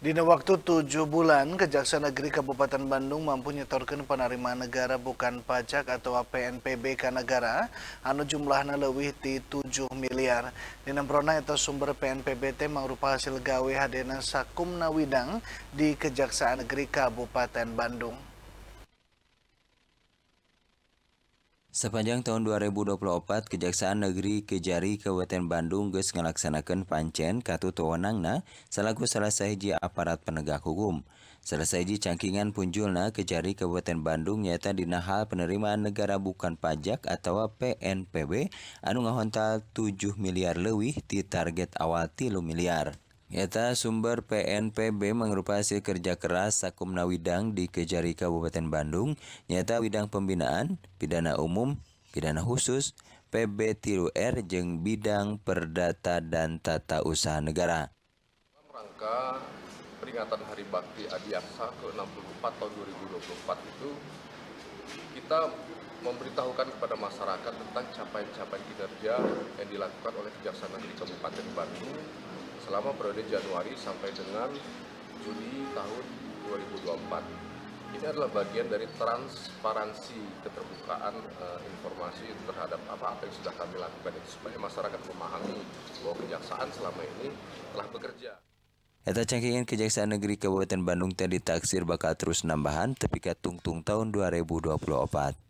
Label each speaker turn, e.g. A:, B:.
A: Dina waktu tujuh bulan, Kejaksaan Negeri Kabupaten Bandung mampu nyetorkan penerimaan negara bukan pajak atau PNPB ke negara, anu jumlahnya lebih di 7 miliar. Dina prona itu sumber PNPBT mangrupa hasil gawe hadena sakumna widang di Kejaksaan Negeri Kabupaten Bandung.
B: Sepanjang tahun 2024, Kejaksaan Negeri Kejari Kabupaten Bandung geus ngelaksanakan pancen katu wewenangna selaku selesaiji aparat penegak hukum. Selesaiji cangkingan punjulna Kejari Kabupaten Bandung nyata dina hal penerimaan negara bukan pajak atau PNPB anu ngahontal 7 miliar leuwih di target awal 3 miliar. Nyata sumber PNPB mengrupa hasil kerja keras Sakumna Widang di Kejari Kabupaten Bandung, nyata Widang Pembinaan, Pidana Umum, Pidana Khusus, PB Tiru R, jeng Bidang Perdata dan Tata Usaha Negara. Dalam
C: rangka peringatan Hari Bakti Adiaksa ke-64 tahun 2024 itu, kita memberitahukan kepada masyarakat tentang capaian-capaian kinerja yang dilakukan oleh Kejaksaan Negeri Kabupaten Bandung selama periode Januari sampai dengan Juni tahun 2024. Ini adalah bagian dari transparansi keterbukaan e, informasi terhadap apa-apa yang sudah kami lakukan itu supaya masyarakat memahami bahwa kejaksaan selama ini telah bekerja.
B: Eta cangkingan Kejaksaan Negeri Kabupaten Bandung tadi taksir bakal terus nambahan terpikat tungtung tahun 2024.